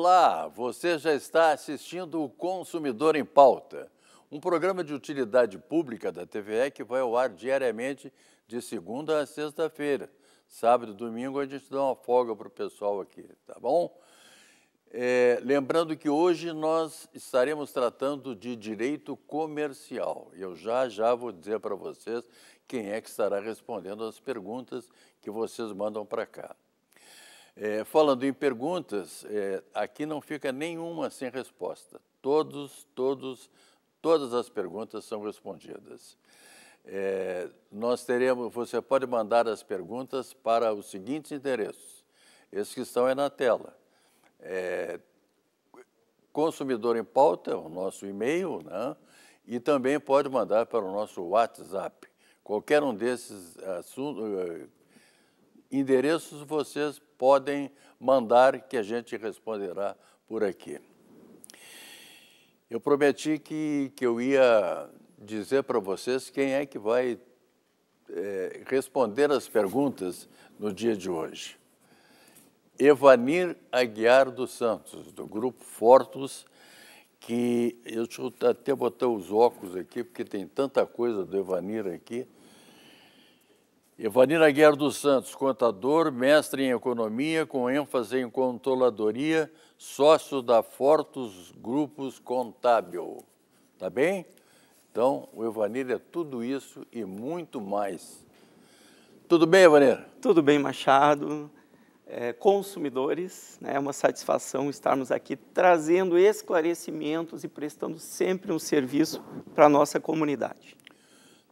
Olá, você já está assistindo o Consumidor em Pauta, um programa de utilidade pública da TVE que vai ao ar diariamente de segunda a sexta-feira. Sábado e domingo a gente dá uma folga para o pessoal aqui, tá bom? É, lembrando que hoje nós estaremos tratando de direito comercial. Eu já já vou dizer para vocês quem é que estará respondendo as perguntas que vocês mandam para cá. É, falando em perguntas, é, aqui não fica nenhuma sem resposta. Todos, todos, todas as perguntas são respondidas. É, nós teremos, você pode mandar as perguntas para os seguintes endereços. Esses que estão na tela. É, consumidor em pauta, o nosso e-mail, né? e também pode mandar para o nosso WhatsApp. Qualquer um desses assuntos, é, endereços vocês podem mandar que a gente responderá por aqui. Eu prometi que, que eu ia dizer para vocês quem é que vai é, responder as perguntas no dia de hoje. Evanir Aguiar dos Santos, do Grupo Fortus, que eu até botar os óculos aqui, porque tem tanta coisa do Evanir aqui Evanira Guerra dos Santos, contador, mestre em economia, com ênfase em controladoria, sócio da Fortos Grupos Contábil. Tá bem? Então, o Evanir é tudo isso e muito mais. Tudo bem, Evanir? Tudo bem, Machado. É, consumidores, né, é uma satisfação estarmos aqui trazendo esclarecimentos e prestando sempre um serviço para a nossa comunidade.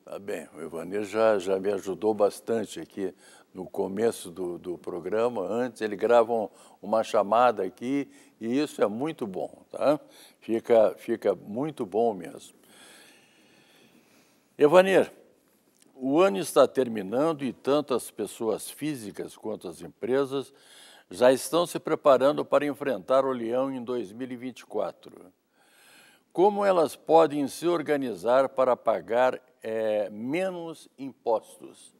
Tá bem, o Ivanir já, já me ajudou bastante aqui no começo do, do programa. Antes ele grava um, uma chamada aqui e isso é muito bom, tá? Fica, fica muito bom mesmo. Ivanir, o ano está terminando e tanto as pessoas físicas quanto as empresas já estão se preparando para enfrentar o leão em 2024 como elas podem se organizar para pagar é, menos impostos?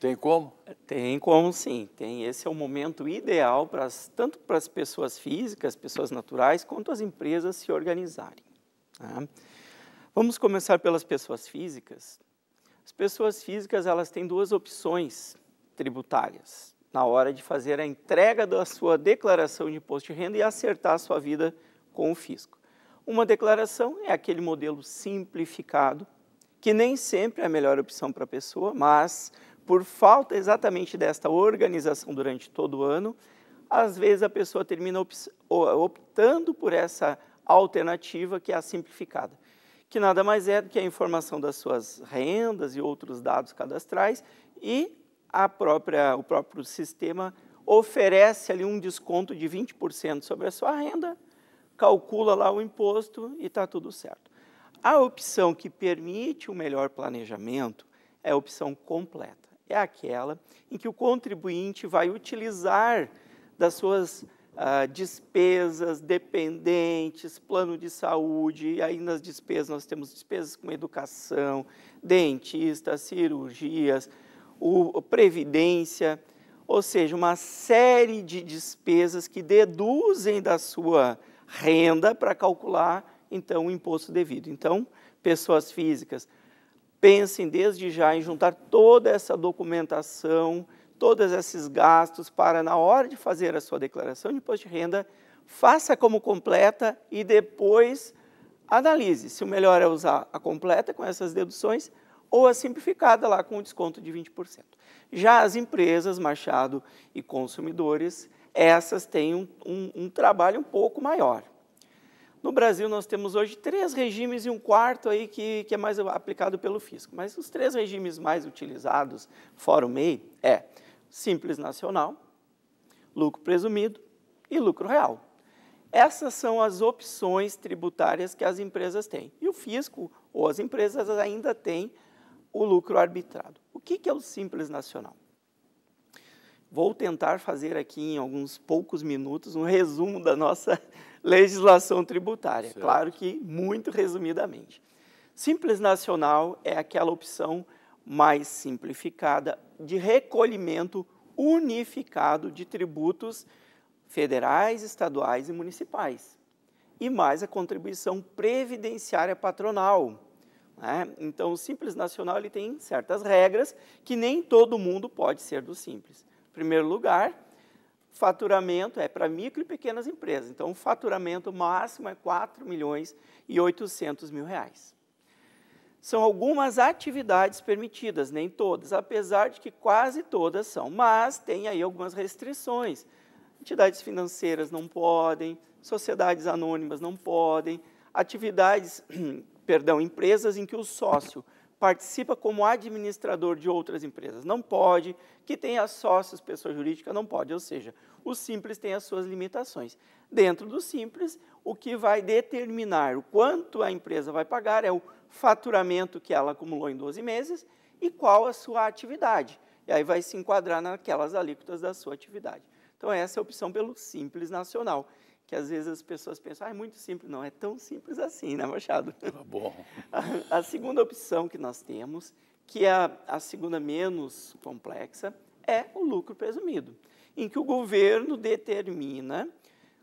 Tem como? Tem como, sim. Tem. Esse é o momento ideal para as, tanto para as pessoas físicas, pessoas naturais, quanto as empresas se organizarem. Tá? Vamos começar pelas pessoas físicas. As pessoas físicas elas têm duas opções tributárias na hora de fazer a entrega da sua declaração de imposto de renda e acertar a sua vida com o fisco. Uma declaração é aquele modelo simplificado, que nem sempre é a melhor opção para a pessoa, mas por falta exatamente desta organização durante todo o ano, às vezes a pessoa termina optando por essa alternativa que é a simplificada, que nada mais é do que a informação das suas rendas e outros dados cadastrais e a própria, o próprio sistema oferece ali um desconto de 20% sobre a sua renda calcula lá o imposto e está tudo certo. A opção que permite o um melhor planejamento é a opção completa. É aquela em que o contribuinte vai utilizar das suas ah, despesas dependentes, plano de saúde, e aí nas despesas nós temos despesas com educação, dentista, cirurgias, o, previdência, ou seja, uma série de despesas que deduzem da sua renda para calcular, então, o imposto devido. Então, pessoas físicas, pensem desde já em juntar toda essa documentação, todos esses gastos para, na hora de fazer a sua declaração de imposto de renda, faça como completa e depois analise se o melhor é usar a completa com essas deduções ou a simplificada lá com o desconto de 20%. Já as empresas, Machado e consumidores, essas têm um, um, um trabalho um pouco maior. No Brasil, nós temos hoje três regimes e um quarto aí que, que é mais aplicado pelo fisco. Mas os três regimes mais utilizados, fora o MEI, é Simples Nacional, lucro presumido e lucro real. Essas são as opções tributárias que as empresas têm. E o fisco ou as empresas ainda têm o lucro arbitrado. O que é o Simples Nacional? Vou tentar fazer aqui em alguns poucos minutos um resumo da nossa legislação tributária, certo. claro que muito resumidamente. Simples nacional é aquela opção mais simplificada de recolhimento unificado de tributos federais, estaduais e municipais. E mais a contribuição previdenciária patronal. Né? Então, o Simples Nacional ele tem certas regras que nem todo mundo pode ser do Simples primeiro lugar, faturamento é para micro e pequenas empresas. Então, o faturamento máximo é 4 milhões e 800 mil reais. São algumas atividades permitidas, nem todas, apesar de que quase todas são, mas tem aí algumas restrições. Entidades financeiras não podem, sociedades anônimas não podem, atividades, perdão, empresas em que o sócio participa como administrador de outras empresas, não pode, que tenha sócios, pessoa jurídica, não pode, ou seja, o simples tem as suas limitações. Dentro do simples, o que vai determinar o quanto a empresa vai pagar é o faturamento que ela acumulou em 12 meses e qual a sua atividade. E aí vai se enquadrar naquelas alíquotas da sua atividade. Então, essa é a opção pelo Simples Nacional que às vezes as pessoas pensam, ah, é muito simples. Não, é tão simples assim, né, Machado? Tá bom. A, a segunda opção que nós temos, que é a, a segunda menos complexa, é o lucro presumido, em que o governo determina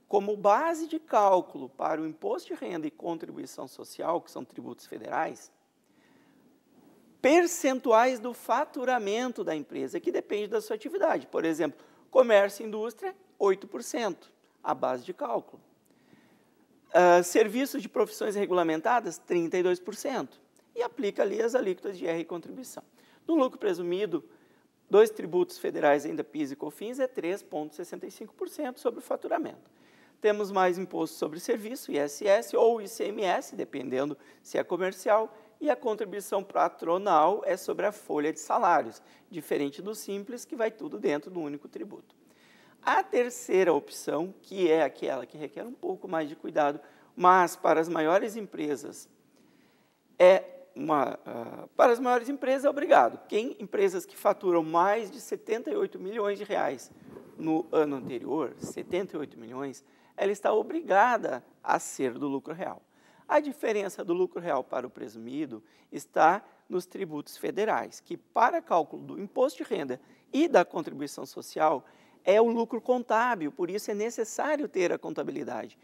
como base de cálculo para o imposto de renda e contribuição social, que são tributos federais, percentuais do faturamento da empresa, que depende da sua atividade. Por exemplo, comércio e indústria, 8% à base de cálculo. Uh, serviços de profissões regulamentadas, 32%. E aplica ali as alíquotas de IR e contribuição. No lucro presumido, dois tributos federais, ainda PIS e COFINS, é 3,65% sobre o faturamento. Temos mais imposto sobre serviço, ISS ou ICMS, dependendo se é comercial, e a contribuição patronal é sobre a folha de salários, diferente do simples, que vai tudo dentro do único tributo. A terceira opção, que é aquela que requer um pouco mais de cuidado, mas para as maiores empresas é uma, uh, para as maiores empresas é obrigado. Quem empresas que faturam mais de 78 milhões de reais no ano anterior, 78 milhões, ela está obrigada a ser do lucro real. A diferença do lucro real para o presumido está nos tributos federais, que para cálculo do imposto de renda e da contribuição social é o lucro contábil, por isso é necessário ter a contabilidade.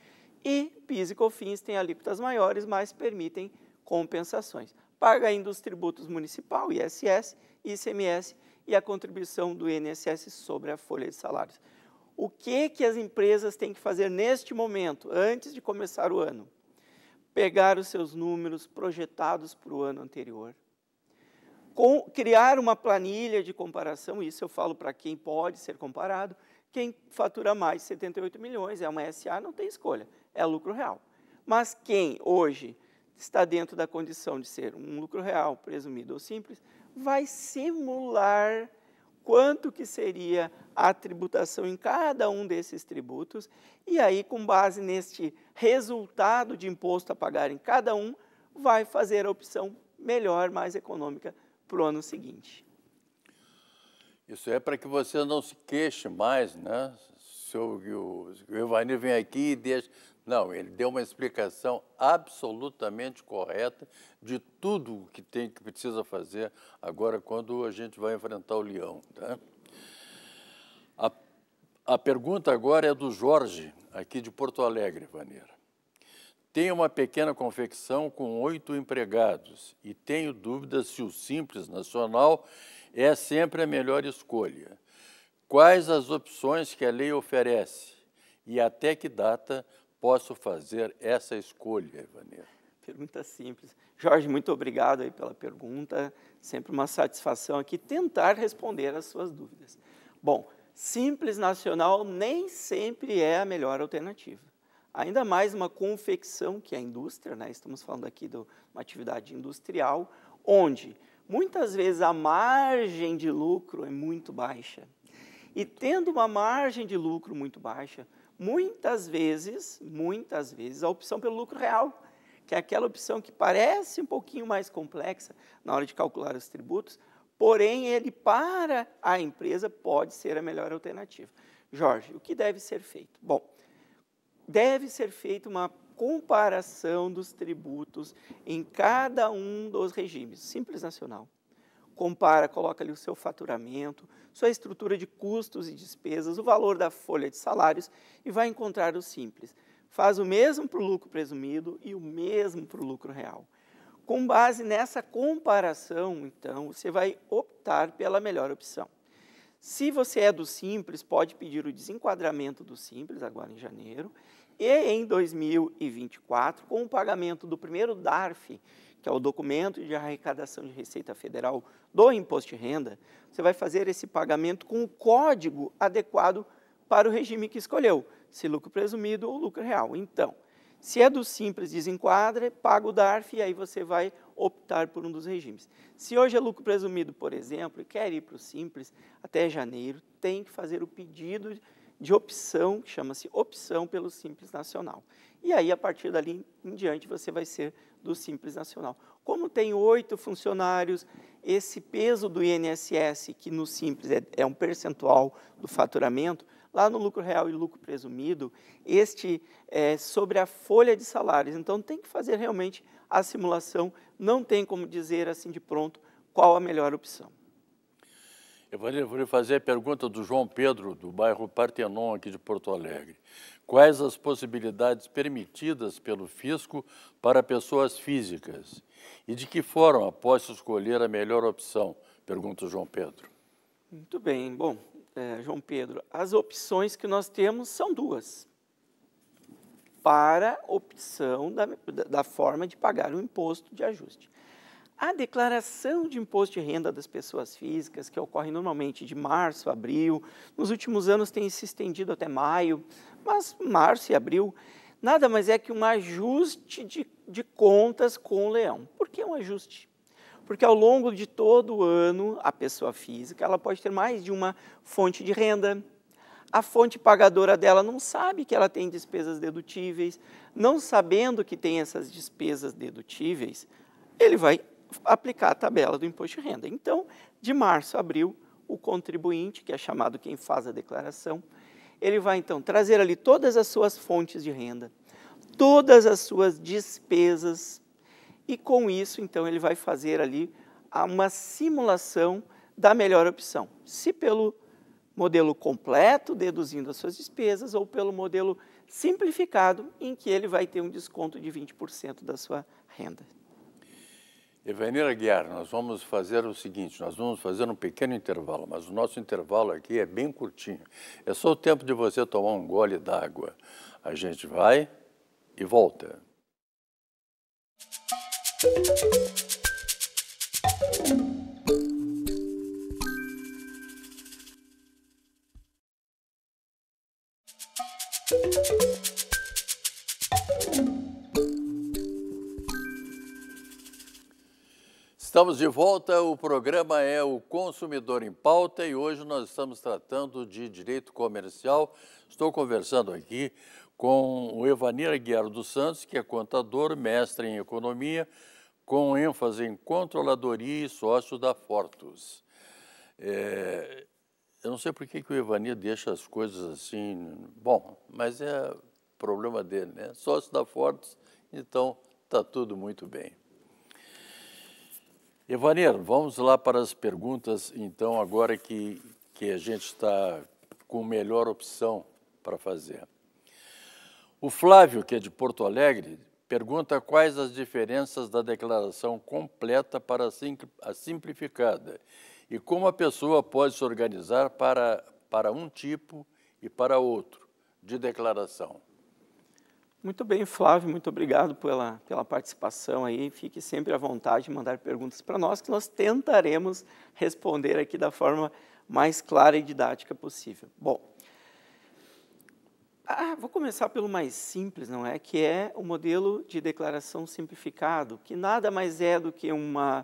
E PIS e COFINS têm alíquotas maiores, mas permitem compensações. Paga ainda os tributos municipal, ISS, ICMS e a contribuição do INSS sobre a folha de salários. O que, que as empresas têm que fazer neste momento, antes de começar o ano? Pegar os seus números projetados para o ano anterior, com, criar uma planilha de comparação, isso eu falo para quem pode ser comparado, quem fatura mais 78 milhões, é uma SA, não tem escolha, é lucro real. Mas quem hoje está dentro da condição de ser um lucro real, presumido ou simples, vai simular quanto que seria a tributação em cada um desses tributos e aí com base neste resultado de imposto a pagar em cada um, vai fazer a opção melhor, mais econômica para o ano seguinte. Isso é para que você não se queixe mais, né? Se o, o Evanil vem aqui e deixa. Não, ele deu uma explicação absolutamente correta de tudo o que tem que precisa fazer agora quando a gente vai enfrentar o leão. Tá? A, a pergunta agora é do Jorge, aqui de Porto Alegre, Vaneira. Tenho uma pequena confecção com oito empregados e tenho dúvidas se o Simples Nacional é sempre a melhor escolha. Quais as opções que a lei oferece e até que data posso fazer essa escolha, Ivanir? Pergunta simples. Jorge, muito obrigado aí pela pergunta. Sempre uma satisfação aqui tentar responder às suas dúvidas. Bom, Simples Nacional nem sempre é a melhor alternativa Ainda mais uma confecção que é a indústria, né? estamos falando aqui de uma atividade industrial, onde muitas vezes a margem de lucro é muito baixa. E tendo uma margem de lucro muito baixa, muitas vezes, muitas vezes, a opção pelo lucro real, que é aquela opção que parece um pouquinho mais complexa na hora de calcular os tributos, porém ele para a empresa pode ser a melhor alternativa. Jorge, o que deve ser feito? Bom, deve ser feita uma comparação dos tributos em cada um dos regimes. Simples Nacional. Compara, coloca ali o seu faturamento, sua estrutura de custos e despesas, o valor da folha de salários e vai encontrar o simples. Faz o mesmo para o lucro presumido e o mesmo para o lucro real. Com base nessa comparação, então, você vai optar pela melhor opção. Se você é do Simples, pode pedir o desenquadramento do Simples agora em janeiro e em 2024, com o pagamento do primeiro DARF, que é o documento de arrecadação de Receita Federal do imposto de renda, você vai fazer esse pagamento com o código adequado para o regime que escolheu, se lucro presumido ou lucro real. Então, se é do simples desenquadra, paga o DARF e aí você vai optar por um dos regimes. Se hoje é lucro presumido, por exemplo, e quer ir para o simples até janeiro, tem que fazer o pedido de opção, que chama-se opção pelo Simples Nacional. E aí, a partir dali em diante, você vai ser do Simples Nacional. Como tem oito funcionários, esse peso do INSS, que no Simples é, é um percentual do faturamento, lá no lucro real e lucro presumido, este é, sobre a folha de salários. Então, tem que fazer realmente a simulação, não tem como dizer assim de pronto qual a melhor opção. Eu vou lhe fazer a pergunta do João Pedro, do bairro Partenon, aqui de Porto Alegre. Quais as possibilidades permitidas pelo fisco para pessoas físicas? E de que forma posso escolher a melhor opção? Pergunta o João Pedro. Muito bem. Bom, é, João Pedro, as opções que nós temos são duas. Para opção da, da forma de pagar o imposto de ajuste. A declaração de imposto de renda das pessoas físicas, que ocorre normalmente de março a abril, nos últimos anos tem se estendido até maio, mas março e abril, nada mais é que um ajuste de, de contas com o leão. Por que um ajuste? Porque ao longo de todo o ano, a pessoa física ela pode ter mais de uma fonte de renda. A fonte pagadora dela não sabe que ela tem despesas dedutíveis. Não sabendo que tem essas despesas dedutíveis, ele vai aplicar a tabela do imposto de renda. Então, de março a abril, o contribuinte, que é chamado quem faz a declaração, ele vai então trazer ali todas as suas fontes de renda, todas as suas despesas e com isso, então, ele vai fazer ali uma simulação da melhor opção, se pelo modelo completo, deduzindo as suas despesas, ou pelo modelo simplificado, em que ele vai ter um desconto de 20% da sua renda. Evanira Guiar, nós vamos fazer o seguinte, nós vamos fazer um pequeno intervalo, mas o nosso intervalo aqui é bem curtinho. É só o tempo de você tomar um gole d'água. A gente vai e volta. Estamos de volta, o programa é o Consumidor em Pauta e hoje nós estamos tratando de direito comercial. Estou conversando aqui com o Evanir Aguiar dos Santos, que é contador, mestre em economia, com ênfase em controladoria e sócio da Fortus. É, eu não sei por que, que o Evanir deixa as coisas assim, bom, mas é problema dele, né? Sócio da Fortus, então está tudo muito bem. Evanir, vamos lá para as perguntas, então, agora que, que a gente está com melhor opção para fazer. O Flávio, que é de Porto Alegre, pergunta quais as diferenças da declaração completa para a simplificada e como a pessoa pode se organizar para, para um tipo e para outro de declaração. Muito bem, Flávio, muito obrigado pela, pela participação aí. Fique sempre à vontade de mandar perguntas para nós, que nós tentaremos responder aqui da forma mais clara e didática possível. Bom, ah, vou começar pelo mais simples, não é? Que é o modelo de declaração simplificado, que nada mais é do que uma,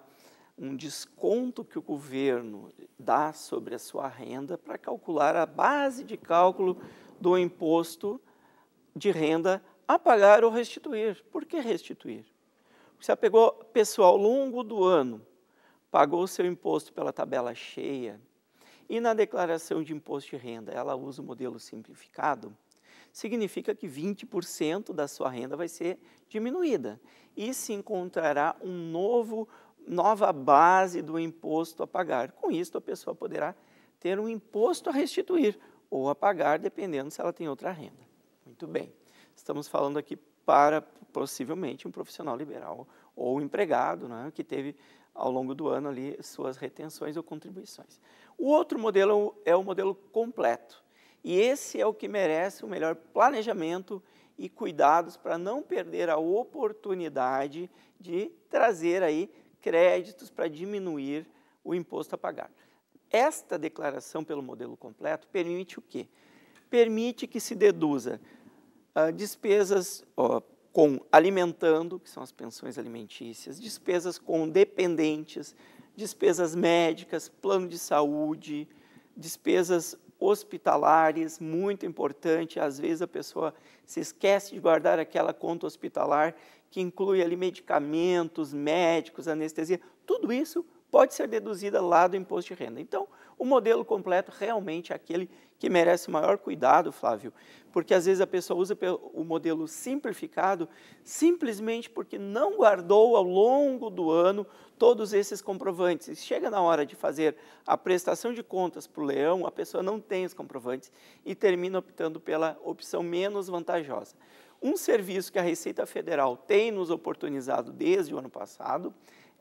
um desconto que o governo dá sobre a sua renda para calcular a base de cálculo do imposto de renda a pagar ou restituir. Por que restituir? Você pegou pessoal ao longo do ano, pagou o seu imposto pela tabela cheia e na declaração de imposto de renda ela usa o modelo simplificado significa que 20% da sua renda vai ser diminuída e se encontrará um novo nova base do imposto a pagar. Com isso, a pessoa poderá ter um imposto a restituir ou a pagar, dependendo se ela tem outra renda. Muito bem. Estamos falando aqui para possivelmente um profissional liberal ou um empregado, né, que teve ao longo do ano ali suas retenções ou contribuições. O outro modelo é o modelo completo, e esse é o que merece o melhor planejamento e cuidados para não perder a oportunidade de trazer aí créditos para diminuir o imposto a pagar. Esta declaração pelo modelo completo permite o quê? Permite que se deduza uh, despesas uh, com alimentando, que são as pensões alimentícias, despesas com dependentes, despesas médicas, plano de saúde, despesas hospitalares, muito importante. Às vezes a pessoa se esquece de guardar aquela conta hospitalar, que inclui ali medicamentos, médicos, anestesia, tudo isso pode ser deduzida lá do imposto de renda. Então, o modelo completo realmente é aquele que merece maior cuidado, Flávio, porque às vezes a pessoa usa o modelo simplificado simplesmente porque não guardou ao longo do ano todos esses comprovantes. E chega na hora de fazer a prestação de contas para o leão, a pessoa não tem os comprovantes e termina optando pela opção menos vantajosa. Um serviço que a Receita Federal tem nos oportunizado desde o ano passado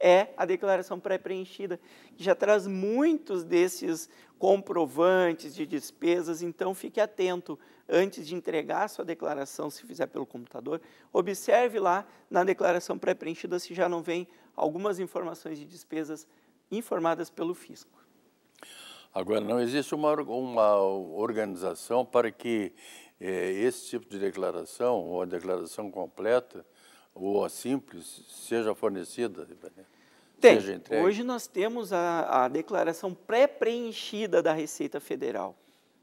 é a declaração pré-preenchida, que já traz muitos desses comprovantes de despesas, então fique atento antes de entregar a sua declaração, se fizer pelo computador, observe lá na declaração pré-preenchida se já não vem algumas informações de despesas informadas pelo fisco. Agora, não existe uma, uma organização para que eh, esse tipo de declaração, ou a declaração completa, ou a simples, seja fornecida? Tem. Hoje nós temos a, a declaração pré-preenchida da Receita Federal.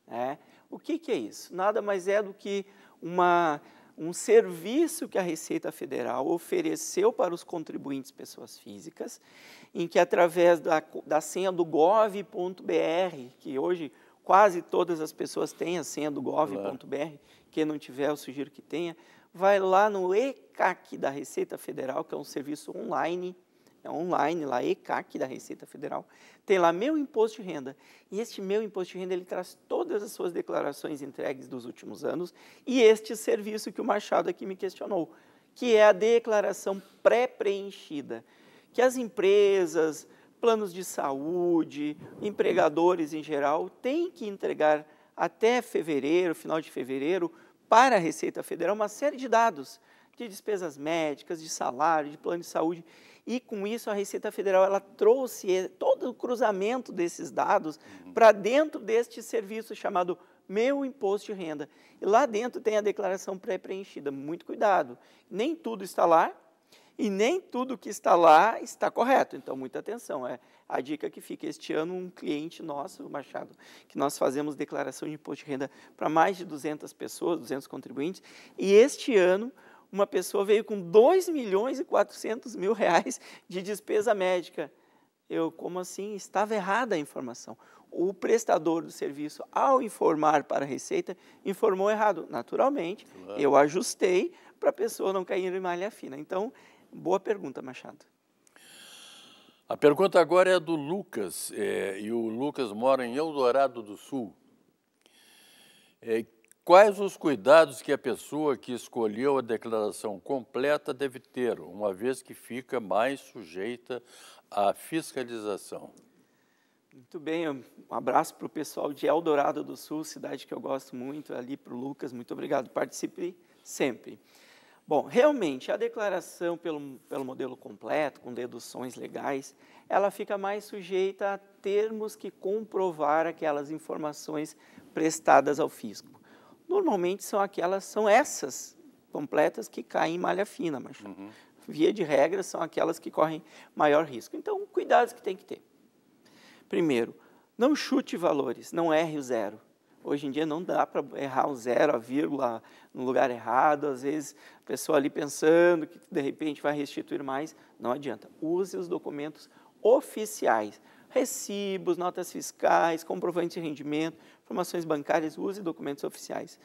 Né? O que, que é isso? Nada mais é do que uma, um serviço que a Receita Federal ofereceu para os contribuintes pessoas físicas, em que através da, da senha do gov.br, que hoje quase todas as pessoas têm a senha do gov.br, quem não tiver eu sugiro que tenha, vai lá no ECAC da Receita Federal, que é um serviço online é online lá, ECAC da Receita Federal, tem lá meu imposto de renda. E este meu imposto de renda, ele traz todas as suas declarações entregues dos últimos anos e este serviço que o Machado aqui me questionou, que é a declaração pré-preenchida, que as empresas, planos de saúde, empregadores em geral, têm que entregar até fevereiro, final de fevereiro, para a Receita Federal, uma série de dados de despesas médicas, de salário, de plano de saúde. E com isso a Receita Federal ela trouxe eh, todo o cruzamento desses dados uhum. para dentro deste serviço chamado meu imposto de renda. E lá dentro tem a declaração pré-preenchida. Muito cuidado. Nem tudo está lá e nem tudo que está lá está correto. Então, muita atenção. É a dica que fica. Este ano, um cliente nosso, Machado, que nós fazemos declaração de imposto de renda para mais de 200 pessoas, 200 contribuintes, e este ano uma pessoa veio com 2 milhões e 400 mil reais de despesa médica. Eu, como assim? Estava errada a informação. O prestador do serviço, ao informar para a Receita, informou errado. Naturalmente, claro. eu ajustei para a pessoa não cair em malha fina. Então, boa pergunta, Machado. A pergunta agora é do Lucas, é, e o Lucas mora em Eldorado do Sul. É, Quais os cuidados que a pessoa que escolheu a declaração completa deve ter, uma vez que fica mais sujeita à fiscalização? Muito bem, um abraço para o pessoal de Eldorado do Sul, cidade que eu gosto muito, ali para o Lucas, muito obrigado, participe sempre. Bom, realmente, a declaração pelo, pelo modelo completo, com deduções legais, ela fica mais sujeita a termos que comprovar aquelas informações prestadas ao fisco normalmente são aquelas, são essas completas que caem em malha fina, mas uhum. via de regra são aquelas que correm maior risco. Então, cuidados que tem que ter. Primeiro, não chute valores, não erre o zero. Hoje em dia não dá para errar o zero, a vírgula no lugar errado, às vezes a pessoa ali pensando que de repente vai restituir mais, não adianta. Use os documentos oficiais recibos, notas fiscais, comprovante de rendimento, informações bancárias, use documentos oficiais.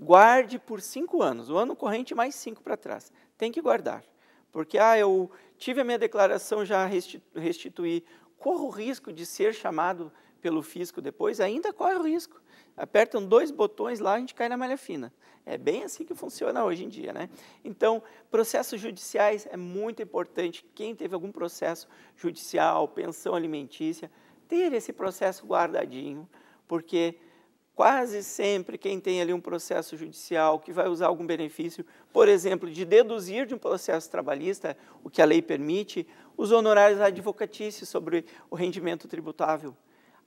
Guarde por cinco anos, o ano corrente mais cinco para trás. Tem que guardar, porque ah, eu tive a minha declaração já restitu restituí, corro o risco de ser chamado pelo fisco depois, ainda corre o risco. Apertam dois botões lá, a gente cai na malha fina. É bem assim que funciona hoje em dia, né? Então, processos judiciais é muito importante. Quem teve algum processo judicial, pensão alimentícia, ter esse processo guardadinho, porque quase sempre quem tem ali um processo judicial que vai usar algum benefício, por exemplo, de deduzir de um processo trabalhista, o que a lei permite, os honorários advocatícios sobre o rendimento tributável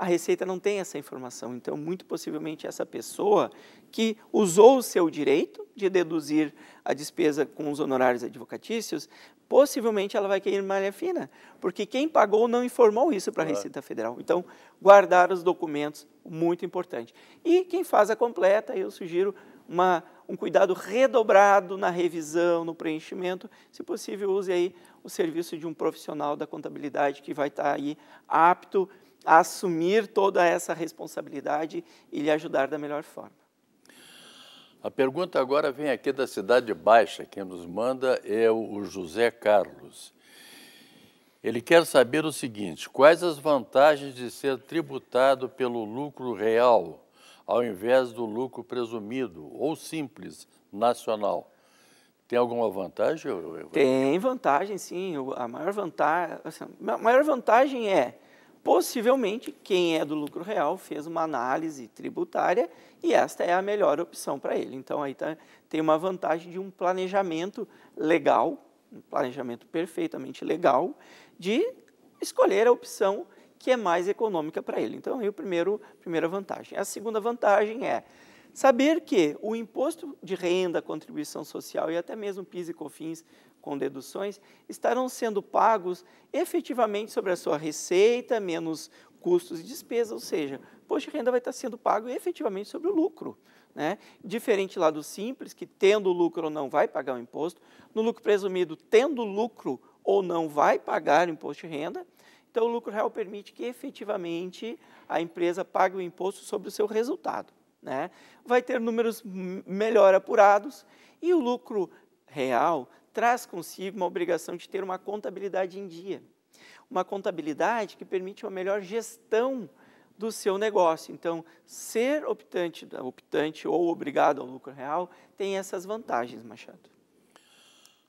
a Receita não tem essa informação. Então, muito possivelmente, essa pessoa que usou o seu direito de deduzir a despesa com os honorários advocatícios, possivelmente ela vai cair em malha fina, porque quem pagou não informou isso para a Receita Federal. Então, guardar os documentos, muito importante. E quem faz a completa, eu sugiro uma, um cuidado redobrado na revisão, no preenchimento. Se possível, use aí o serviço de um profissional da contabilidade que vai estar tá aí apto a assumir toda essa responsabilidade e lhe ajudar da melhor forma. A pergunta agora vem aqui da Cidade Baixa. Quem nos manda é o José Carlos. Ele quer saber o seguinte: quais as vantagens de ser tributado pelo lucro real ao invés do lucro presumido ou simples nacional? Tem alguma vantagem? Tem vantagem, sim. A maior vantagem, assim, a maior vantagem é Possivelmente, quem é do lucro real fez uma análise tributária e esta é a melhor opção para ele. Então, aí tá, tem uma vantagem de um planejamento legal, um planejamento perfeitamente legal, de escolher a opção que é mais econômica para ele. Então, aí a primeira vantagem. A segunda vantagem é saber que o imposto de renda, contribuição social e até mesmo PIS e COFINS com deduções, estarão sendo pagos efetivamente sobre a sua receita, menos custos e despesas, ou seja, imposto de renda vai estar sendo pago efetivamente sobre o lucro. Né? Diferente lá do simples, que tendo lucro ou não vai pagar o imposto, no lucro presumido, tendo lucro ou não vai pagar o imposto de renda, então o lucro real permite que efetivamente a empresa pague o imposto sobre o seu resultado. Né? Vai ter números melhor apurados e o lucro real traz consigo uma obrigação de ter uma contabilidade em dia. Uma contabilidade que permite uma melhor gestão do seu negócio. Então, ser optante, optante ou obrigado ao lucro real tem essas vantagens, Machado.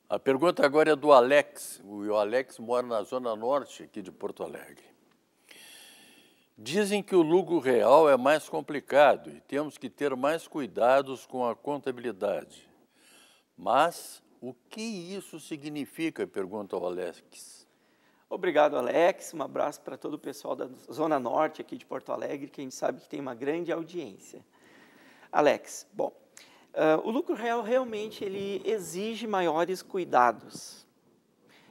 A pergunta agora é do Alex. O Alex mora na zona norte aqui de Porto Alegre. Dizem que o lucro real é mais complicado e temos que ter mais cuidados com a contabilidade. Mas o que isso significa? Pergunta o Alex. Obrigado, Alex. Um abraço para todo o pessoal da Zona Norte aqui de Porto Alegre, que a gente sabe que tem uma grande audiência. Alex, bom, uh, o lucro real realmente ele exige maiores cuidados.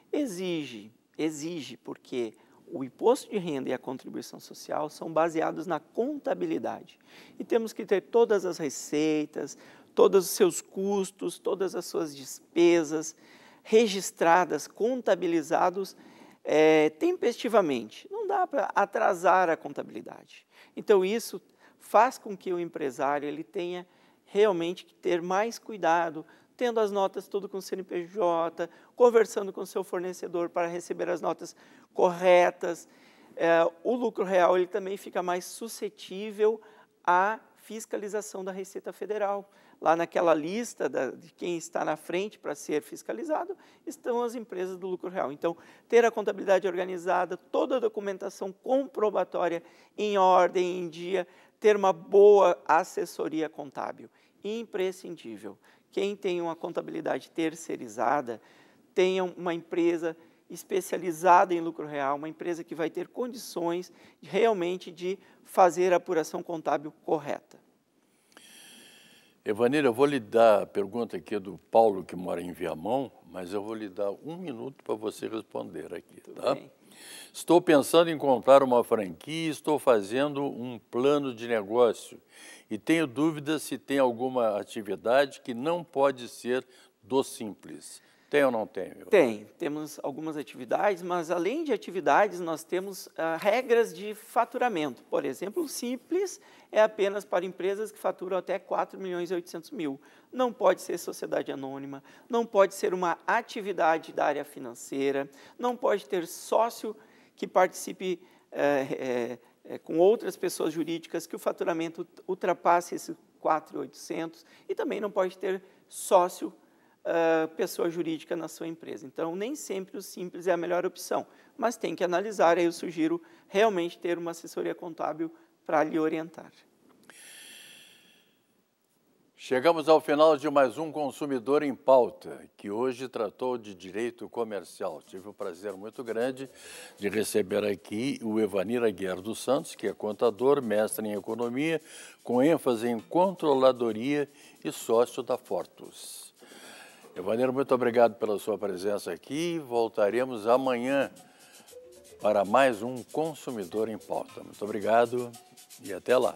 Exige, exige, porque o imposto de renda e a contribuição social são baseados na contabilidade. E temos que ter todas as receitas, todos os seus custos, todas as suas despesas registradas, contabilizados é, tempestivamente. Não dá para atrasar a contabilidade. Então isso faz com que o empresário ele tenha realmente que ter mais cuidado, tendo as notas tudo com o CNPJ, conversando com o seu fornecedor para receber as notas corretas. É, o lucro real ele também fica mais suscetível à fiscalização da Receita Federal lá naquela lista da, de quem está na frente para ser fiscalizado, estão as empresas do lucro real. Então, ter a contabilidade organizada, toda a documentação comprobatória em ordem, em dia, ter uma boa assessoria contábil, imprescindível. Quem tem uma contabilidade terceirizada, tenha uma empresa especializada em lucro real, uma empresa que vai ter condições realmente de fazer a apuração contábil correta. Evanilha, eu vou lhe dar a pergunta aqui do Paulo, que mora em Viamão, mas eu vou lhe dar um minuto para você responder aqui, tá? Estou pensando em comprar uma franquia, estou fazendo um plano de negócio e tenho dúvidas se tem alguma atividade que não pode ser do simples. Tem ou não tem? Tem. Temos algumas atividades, mas além de atividades, nós temos ah, regras de faturamento. Por exemplo, o simples é apenas para empresas que faturam até 4 milhões e 800 mil. Não pode ser sociedade anônima, não pode ser uma atividade da área financeira, não pode ter sócio que participe eh, eh, eh, com outras pessoas jurídicas que o faturamento ultrapasse esses 4,800 e também não pode ter sócio uh, pessoa jurídica na sua empresa. Então, nem sempre o simples é a melhor opção, mas tem que analisar, aí eu sugiro realmente ter uma assessoria contábil para lhe orientar. Chegamos ao final de mais um Consumidor em Pauta, que hoje tratou de direito comercial. Tive um prazer muito grande de receber aqui o Evanir Aguiar dos Santos, que é contador, mestre em economia, com ênfase em controladoria e sócio da Fortus. Evaneiro, muito obrigado pela sua presença aqui. Voltaremos amanhã para mais um Consumidor em Pauta. Muito obrigado e até lá.